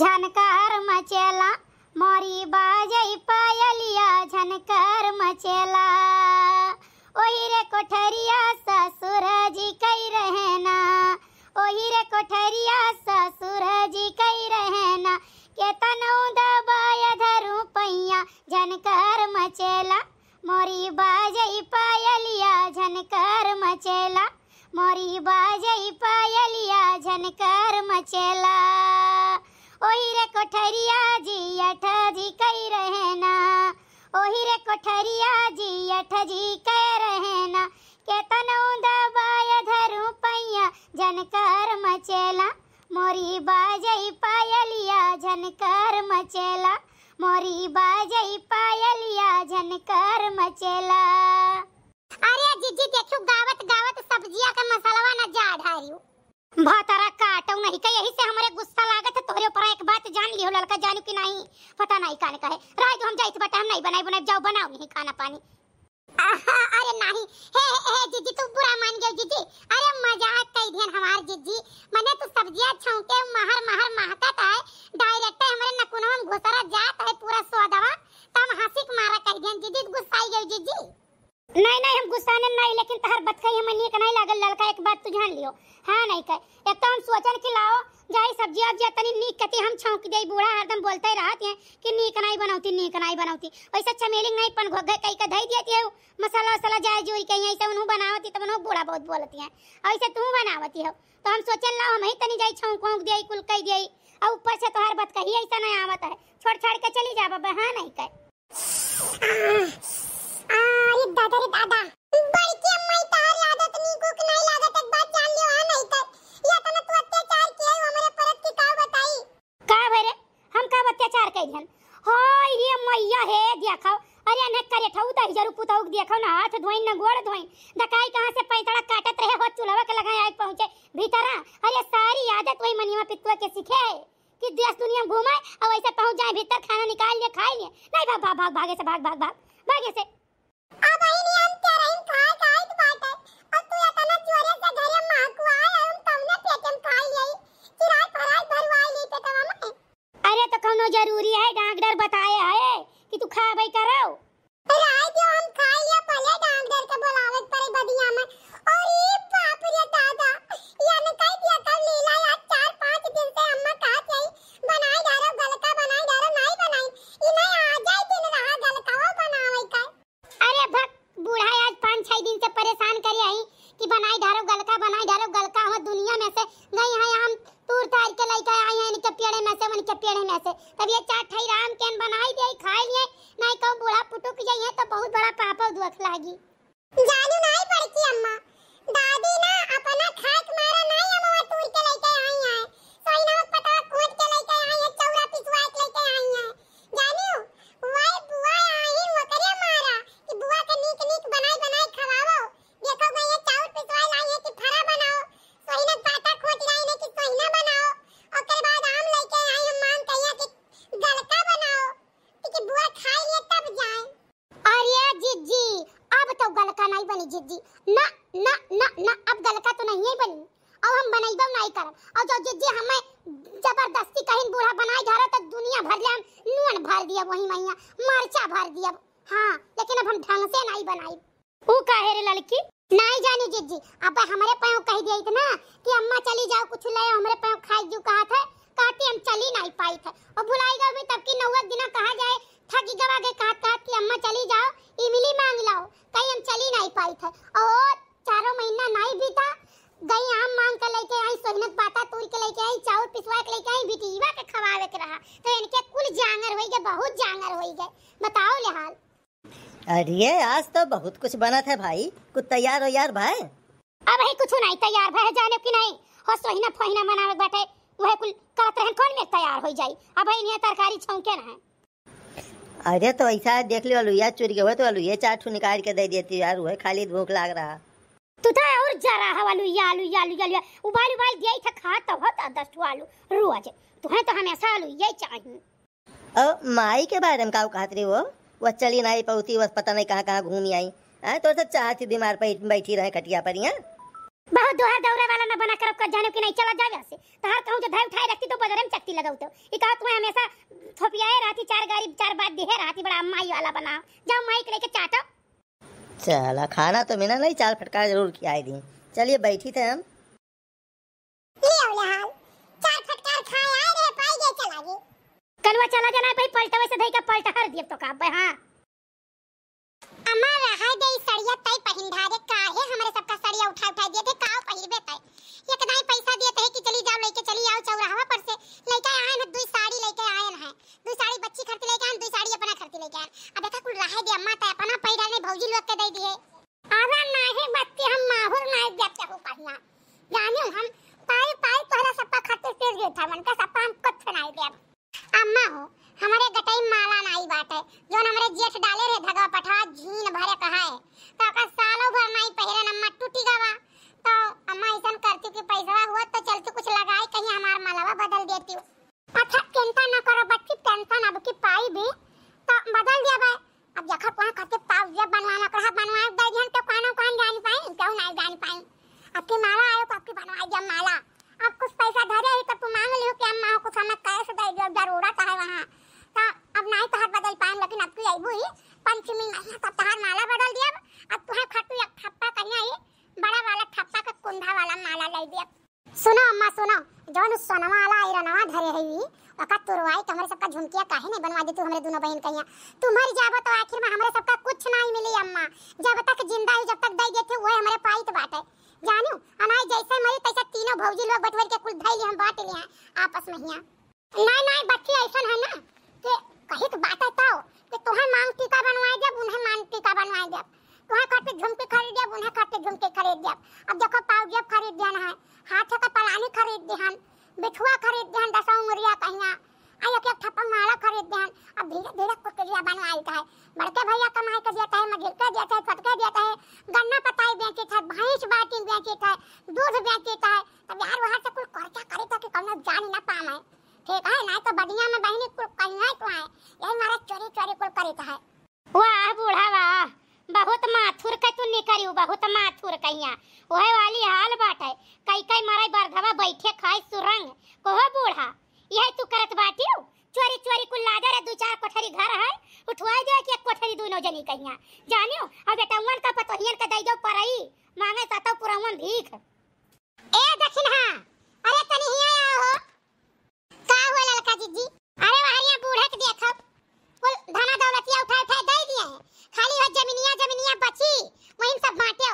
झनकार मचेला मोरी बाजई पायलिया झनकार मचेला ओही रे कोठरिया ससुर जी कई रहना ओही रे कोठरिया ससुर जी कई रहना के तनऊ दबाया धरू पैया झनकार मचेला मोरी बाजई पायलिया झनकार मचेला मोरी बाजई पायलिया झनकार मचेला ओही रे कोठरिया जी अठ जी कह रहे ना ओही रे कोठरिया जी अठ जी कई रहना के तनऊ दबाय धरू पैया जनकार मचेला मोरी बाजई पायलिया जनकार मचेला मोरी बाजई पायलिया जनकार मचेला अरे जीजी देखो गावत गावत सब्जिया का मसालावा ना जा ढारियो भातारा काटऊ नहीं का यही से हमारे गुस्सा लागत है तोहरे ऊपर एक बात जान लियो लड़का जानू कि नहीं पता नहीं काने का है राय हम जाइत बटा हम नहीं बनाई बनाई जाओ बनाओ नहीं खाना पानी आहा मनिए का नहीं लागल ललका एक बात तू तो जान लियो हाँ नहीं कह एक तो हम सोचन कि लाओ जाई सब्जी अब तनी नीक कती हम छौक दे बूढ़ा हरदम बोलते रहत हैं कि नीक नहीं बनौती नीक नहीं बनौती वैसे चमेलिंग अच्छा नहीं पन घोग कई का धई देती है मसाला वसाला जाए जोरी कहीं ऐसे उन्हों बनावती तब उन्हों बूढ़ा बहुत बोलती हैं ऐसे तू बनावती हो तो हम सोचन लाओ हम ही तनी जाई छौक वौंक दे कुल कह दे और ऊपर से तोहार बात कही ऐसा नहीं आवत है छोड़ छाड़ के चली जा बाबा हाँ नहीं कह आ, आ, दादा रे दादा बड़की जरू के देखो ना हाथ धोई ना गोड़ धोई दकाई कहां से पैतड़ा काटत रहे हो चुलवा के लगाए आग पहुंचे भीतर अरे सारी आदत वही मनिया पितवा के सीखे कि देश दुनिया में और ऐसे पहुंच जाए भीतर खाना निकाल लिए खाई लिए नहीं भाग भाग भाग भागे से भाग भाग भाग भागे से अब आई नहीं हम कह रहे खाए खाए तो बात है तू चोरे से हम तुमने पेटम किराए ली तमाम अरे तो जरूरी है डॉक्टर बताए है कि तू खा भाई और ये बाप रे दादा याने कई दिया कल लीला बहुत बड़ा पापा दुख लागी जानू नहीं पड़ती अम्मा सब वही मैया मरचा भर दिया हाँ लेकिन अब हम ढंग से नहीं बनाई वो काहे रे लड़की नहीं जानी जीजी अब हमारे पैव कह दिया इतना कि अम्मा चली जाओ कुछ ले हमारे पैव खाई जो कहा था काटी हम चली नहीं पाई थे और भुलाई गई तब की नौवा दिना कहा जाए थकी गवा के कहा था कि अम्मा चली जाओ इमली मांग लाओ कहीं हम चली नहीं पाई थे और चारों महीना नहीं बीता गई आम मांग के लेके आई सोहनक बाता तोड़ के लेके आई चावल पिसवा के लेके आई बिटिया के खवावे के रहा बहुत जानर हो गए बताओ लेहाल अरे आज तो बहुत कुछ बना था भाई कुछ तैयार हो यार भाई अब है कुछ नहीं तैयार भाई जाने की नहीं हो सोहिना फोहिना मनावे बैठे वह कुल कहत रहन कौन में तैयार हो जाई अब है नहीं तरकारी छौके ना अरे तो ऐसा देख लियो लुया चुरी गए तो लुया चाटू निकाल के दे देती यार वह खाली भूख लग रहा तू तो और जरा हवा लुया लुया लुया लुया उबाल उबाल दिया था खा तो होता दस आलू तू है तो हमेशा लुया चाहिए और माई के बारे में का कहत रही वो वह चली नहीं पौती वह पता नहीं कहाँ कहाँ घूमी आई हाँ तो सब चाह थी बीमार पर बैठी रहे खटिया पर यहाँ बहुत दोहर दौरे वाला ना बना कर कर जाने की नहीं चला जावे से तहर कहूं जो धाई उठाई रखती तो बजरे में चक्की लगाऊ तो ई कहत मैं हमेशा थोपियाए रहती चार गाड़ी चार बात देहे रहती बड़ा माई वाला बना जाओ माई के लेके चाटो चला खाना तो मैंने नहीं चार फटकार जरूर किया आई दी चलिए बैठी थे हम पर चला जाना है भाई पलटा वैसे धई का पलटा हर दिए तो का भाई हां अमर रहा दे सड़िया तई पहिन धारे काहे हमरे सबका सड़िया उठा उठा दिए थे काओ पहिरबे तई ये कदाई पैसा दिए थे कि चली जाओ लेके चली आओ चौराहा पर से लइका आए ना दुई साड़ी लेके आए ना है दुई साड़ी बच्ची खरीद लेके आए दुई साड़ी अपना खरीद लेके आए अब देखा कुल रहा दे अम्मा तई अपना पहिरा डालने भौजी लोग के दे दिए सोनवा आला इरनवा धरे हई अका तुरवाई हमरे सबका झुमकिया काहे नहीं बनवा देतु हमरे दोनों बहन कहिया तू मर जाबो तो आखिर में हमरे सबका कुछ नहीं मिली अम्मा जब तक जिंदा हूं जब तक दई देते ओए हमरे पाई तो बात है जानू अनाई जैसे मरी तैसे तीनों भौजी लोग बटवर के कुल धैली हम बांट लिया आपस में हिया नहीं नहीं भैया बनवाई का है बड़के भैया कमाई के देते हैं मगिर के देते हैं फटके देते है गन्ना पताई बेचित है भैंस बाटी बेचित है दूध बेचित है तब यार वहाँ से कुल क्या करे तो कि कौन जान ना पाम है ठीक है ना तो बढ़िया में बहनी कुल कहीं है तो है यही मारा चोरी चोरी कुल करे है वाह बूढ़ा वाह बहुत माथुर का तू निकली बहुत माथुर कहिया वह वाली हाल बात है कई कई मारे बरधवा बैठे खाए सुरंग कोहो बूढ़ा यही तू करत बाटियो चोरी चोरी कुल लागे रे दो चार कोठरी घर है उठवा दे कि एक कोठरी दोनों जनी कहिया जानियो अब बेटा बेटवन का पतो पतोहियन का दो परई मांगे सातो पुरवन भीख ए दखिन हां अरे तनी हिया आया हो का हो ललका जी जी अरे वाहरिया बूढ़े के देखो कुल धना दौलतिया उठा उठा दे दिए खाली हो जमीनिया जमीनिया बची वहीं सब बांटे